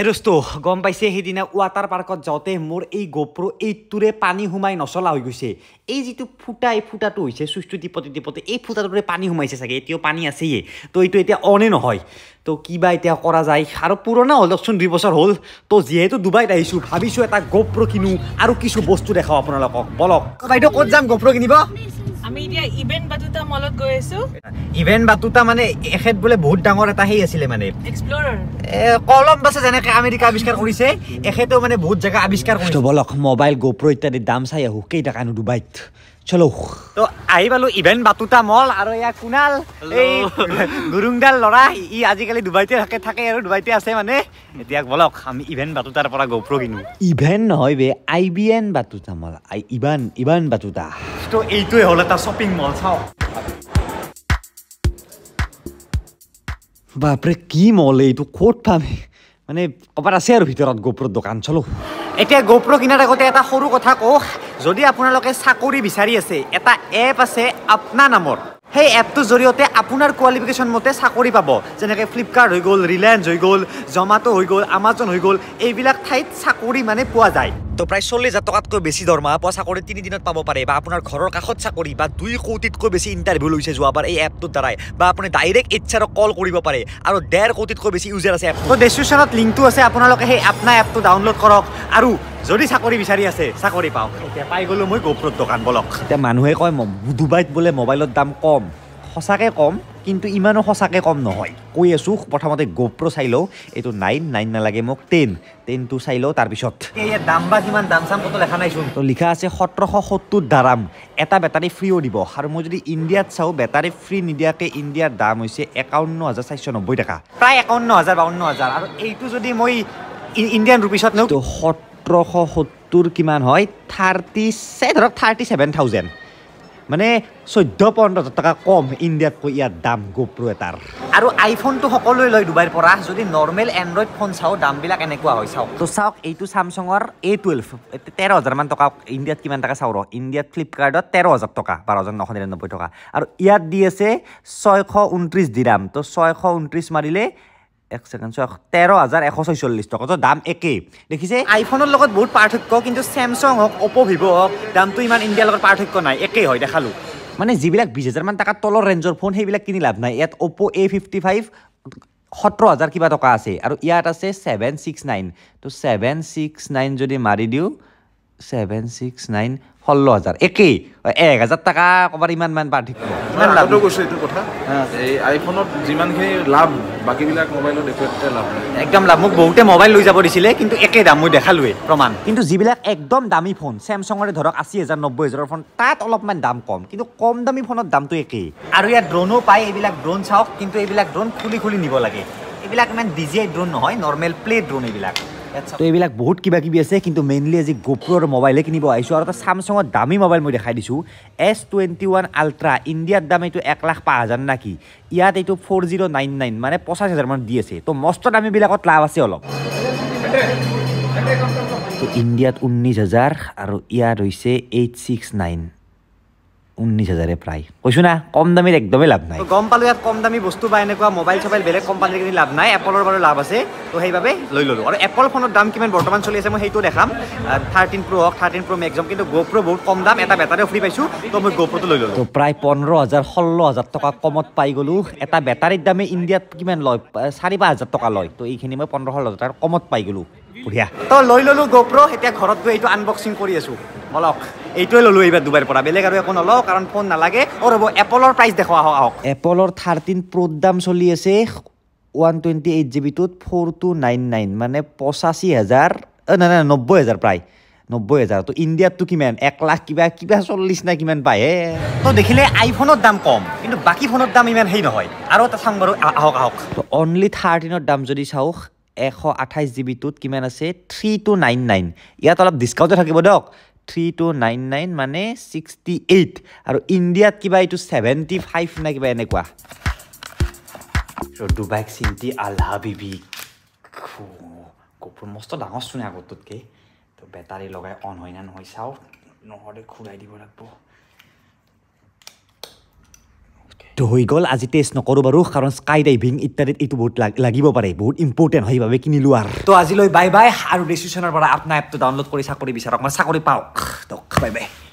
হে দোস্ত গম পাইছে সেইদিনা ৱাটাৰ পাৰ্কত যাওঁতে মোৰ এই গপ্ৰ এইটোৰে পানী সোমাই নচলা হৈ গৈছে এই যিটো ফুটা এই ফুটাটো হৈছে চুইচটো দিপতে দিপতে এই ফুটাটোৰে পানী সোমাইছে চাগে এতিয়াও পানী আছেয়ে তো এইটো এতিয়া অনেই নহয় তো কিবা এতিয়া কৰা যায় আৰু পুৰণা হ'ল দকচোন দুই বছৰ হ'ল তো যিহেতু ডুবাইত আহিছোঁ ভাবিছোঁ এটা গপ্ৰ কিনো আৰু কিছু বস্তু দেখাওঁ আপোনালোকক বলক বাইদেউ ক'ত যাম গপ্ৰ কিনিব ইভেন বাতুতা মানে এখেত বোলে বহুত ডাঙৰ এটা সেই আছিলে মানে কলম বাছে যেনেকে আমেৰিকা আৱিষ্কাৰ কৰিছে এখেতেও মানে বহুত জেগা আৱিষ্কাৰ কৰিছে বলক মোবাইল গোপ্ৰ ইত্যাদি দাম চাই আহো কেইটা কানো ডুবাইত আহি পালো ইভেন বাতুতা মল আৰু এয়া কুনাল এই গুৰুংডাল লৰা ই আজিকালি ডুবাইতে থাকে থাকে আৰু ডুবাইতে আছে মানে এতিয়া বলক আমি ইভেন বাতুতাৰ পৰা গৌপ্ৰ কিনো ইভেন নহয় বে I B N Battuta mall আই Ibn Ibn Battuta 都 A 对好了，他 shopping 我操！বা আপনি কি মলে এইটো ক'ত পামে মানে ক'ৰবাত আছে আৰু ভিতৰত গোপ্ৰৰ দোকান চলো এতিয়া গোপ্ৰ কিনাৰ আগতে এটা সৰু কথা কওঁ যদি আপোনালোকে চাকৰি বিচাৰি আছে এটা এপ আছে আপোনাৰ নামৰ সেই এপটোৰ জৰিয়তে আপোনাৰ কোৱালিফিকেশ্যন মতে চাকৰি পাব যেনেকৈ ফ্লিপকাৰ্ট হৈ গ'ল ৰিলায়েন্স হৈ গ'ল জমাটো হৈ গ'ল আমাজন হৈ গ'ল এইবিলাক ঠাইত চাকৰি মানে পোৱা যায় তো প্ৰায় চল্লিছ হাজাৰ টকাতকৈ বেছি দৰমহা পোৱা চাকৰি তিনিদিনত পাব পাৰে বা আপোনাৰ ঘৰৰ কাষত চাকৰি বা দুই কোটিতকৈ বেছি ইণ্টাৰভিউ লৈছে যোৱাবাৰ এই এপটোৰ দ্বাৰাই বা আপুনি ডাইৰেক্ট এইচ আৰক কল কৰিব পাৰে আৰু ডেৰ কোটিতকৈ বেছি ইউজাৰ আছে এপটো ডিচক্ৰিপশ্যনত লিংকটো আছে আপোনালোকে সেই আপোনাৰ এপটো ডাউনলোড কৰক আৰু যদি চাকৰি বিচাৰি আছে চাকৰি পাওঁ এতিয়া পাই গ'লো মই গোপ্ৰত দোকান বলক এতিয়া মানুহে কয় ডুবাইত বোলে মোবাইলৰ দাম কম সঁচাকৈ কম কিন্তু ইমানো সঁচাকৈ কম নহয় কৈ আছোঁ প্ৰথমতে গোপ্ৰ চাই লওঁ এইটো নাইন নাইন নালাগে মোক টেন টেনটো চাই লওঁ তাৰপিছত দাম বা কিমান দাম চাম ক'তো লেখা নাইচোন তো লিখা আছে সোতৰশ সত্তৰ দাৰাম এটা বেটাৰী ফ্ৰীও দিব আৰু মই যদি ইণ্ডিয়াত চাওঁ বেটাৰী ফ্ৰী নিদিয়াকৈ ইণ্ডিয়াৰ দাম হৈছে একাৱন্ন হাজাৰ চাৰিশ নব্বৈ টকা প্ৰায় একাৱন্ন হাজাৰ বাৱন্ন হাজাৰ আৰু এইটো যদি মই ইণ্ডিয়ান ৰুপিছত নহয় সোতৰশ সত্তৰ কিমান হয় থাৰ্টি ধৰক থাৰ্টি ছেভেন থাউজেণ্ড মানে চৈধ্য পোন্ধৰ হাজাৰ টকা কম ইণ্ডিয়াতকৈ ইয়াৰ দাম গোপ্ৰ এটাৰ আৰু আইফোনটো সকলোৱে লয় ডুবাইৰ পৰা যদি নৰ্মেল এণ্ড্ৰইড ফোন চাওঁ দামবিলাক এনেকুৱা হয় চাওক ত' চাওক এইটো ছামচাঙৰ এ টুৱেলভ তেৰ হাজাৰমান টকা ইণ্ডিয়াত কিমান টকা চাওঁ ৰ ইণ্ডিয়াত ফ্লিপকাৰ্টত তেৰ হাজাৰ টকা বাৰ হাজাৰ নশ নিৰান্নব্বৈ টকা আৰু ইয়াত দি আছে ছয়শ ঊনত্ৰিছ দি দাম ত' ছয়শ ঊনত্ৰিছ মাৰিলে এক ছেকেণ্ড চোৱা তেৰ হাজাৰ এশ ছয়চল্লিছ টকা দাম একেই দেখিছে আইফোনৰ লগত বহুত পাৰ্থক্য কিন্তু চেমচং হওক অপ' ভিভ' হওক দামটো ইমান ইণ্ডিয়াৰ লগত পাৰ্থক্য নাই একেই হয় দেখালোঁ মানে যিবিলাক বিছ হাজাৰমান টকাৰ তলৰ ৰেঞ্জৰ ফোন সেইবিলাক কিনি লাভ নাই ইয়াত অপ' এ ফিফটি ফাইভ সোতৰ হাজাৰ কিবা টকা আছে আৰু ইয়াত আছে ছেভেন ছিক্স নাইন ত' ছেভেন ছিক্স নাইন যদি মাৰি দিওঁ ছেভেন ছিক্স নাইন ষোল্ল হাজাৰ একেই এক হাজাৰ টকা ক'ৰবাত ইমান ইমান পাৰ্থক্য এইটো কথা যিমানখিনি লাভ বাকীবিলাক মোবাইলত একদম লাভ মোক বহুতে মোবাইল লৈ যাব দিছিলে কিন্তু একেই দাম মই দেখালোৱেই প্ৰমাণ কিন্তু যিবিলাক একদম দামী ফোন চেমচঙৰে ধৰক আশী হাজাৰ নব্বৈ হাজাৰৰ ফোন তাত অলপমান দাম কম কিন্তু কম দামী ফোনত দামটো একেই আৰু ইয়াত ড্ৰোনো পায় এইবিলাক ড্ৰোন চাওক কিন্তু এইবিলাক ড্ৰোন খুলি খুলি নিব লাগে এইবিলাক ইমান ডিজিআই ড্ৰোন নহয় নৰ্মেল প্লে ড্ৰোন এইবিলাক তো এইবিলাক বহুত কিবা কিবি আছে কিন্তু মেইনলি আজি গোপ্ৰৰ মোবাইলে কিনিব আহিছোঁ আৰু এটা ছামচাঙৰ দামী মোবাইল মই দেখাই দিছোঁ এছ টুৱেণ্টি ওৱান আল্ট্ৰা ইণ্ডিয়াত দাম এইটো এক লাখ পাঁচ হাজাৰ কি ইয়াত এইটো ফ'ৰ জিৰ' নাইন নাইন মানে পঁচাছ হাজাৰ মান দি আছে তো মস্ত দামীবিলাকত লাভ আছে অলপ তো ইণ্ডিয়াত ঊনৈছ হাজাৰ আৰু ইয়াত হৈছে এইট ছিক্স নাইন ঊনৈছ হাজাৰে প্ৰায় কৈছো না কম দামীত একদমেই লাভ নাই গম পালো ইয়াত কম দামী বস্তু বা এনেকুৱা মোবাইল চোবাইল বেলেগ কোম্পানীৰ কিনি লাভ নাই এপলৰ বাৰু লাভ আছে তো সেইবাবে লৈ ল'লোঁ আৰু এপল ফোনৰ দাম কিমান বৰ্তমান চলি আছে মই সেইটো দেখাম থাৰ্টিন প্ৰ' হওক থাৰ্টিন প্ৰ' মেক্সম কিন্তু গ'প্ৰ' বহুত কম দাম এটা বেটাৰী ফ্ৰী পাইছোঁ ত' মই গ'প্ৰ'টো লৈ ল'লোঁ ত' প্ৰায় পোন্ধৰ হাজাৰ ষোল্ল হাজাৰ টকা কমত পাই গ'লো এটা বেটাৰীৰ দামে ইণ্ডিয়াত কিমান লয় চাৰি পাঁচ হাজাৰ টকা লয় তো এইখিনি মই পোন্ধৰ ষোল্ল হাজাৰ টকা কমত পাই গ'লোঁ এপলৰ থাৰ্টিন প্ৰ'ত দাম চলি আছে ওৱান টুৱেণ্টি এইট জি বিটোত ফ'ৰ টু নাইন নাইন মানে পঁচাশী হাজাৰ নাই নাই নব্বৈ হাজাৰ প্ৰায় নব্বৈ হাজাৰ তো ইণ্ডিয়াততো কিমান এক লাখ কিবা কিবা চল্লিছ নে কিমান পায় হে তো দেখিলে আইফোনৰ দাম কম কিন্তু বাকী ফোনৰ দাম ইমান সেই নহয় আৰু এটা চাম বাৰু আহক আহক অনলি থাৰ্টিনৰ দাম যদি চাওঁ এশ আঠাইছ জি বিটোত কিমান আছে থ্ৰী টু নাইন নাইন ইয়াত অলপ ডিছকাউণ্টো থাকিব দিয়ক থ্ৰী টু নাইন নাইন মানে ছিক্সটি এইট আৰু ইণ্ডিয়াত কিবা এইটো ছেভেণ্টি ফাইভ নে কিবা এনেকুৱা ডুবাইক চিন্তি আল্হা বিবি কপুৰ মস্ত ডাঙৰ চোন আগতোতকৈ ত' বেটাৰী লগাই অন হয় নে নহয় চাওঁ নহ'লে ঘূৰাই দিব লাগিব ত' হৈ গ'ল আজি টেষ্ট নকৰোঁ বাৰু কাৰণ স্কাই ডাইভিং ইত্যাদিত এইটো বহুত লাগিব পাৰে বহুত ইম্পৰ্টেণ্ট হয় বাবে কিনিলোঁ আৰু ত' আজিলৈ বাই বাই আৰু ডিচিশ্যনৰ পৰা আপোনাৰ এপটো ডাউনলোড কৰি চাকৰি বিচাৰক মই চাকৰি পাওক বাই বাই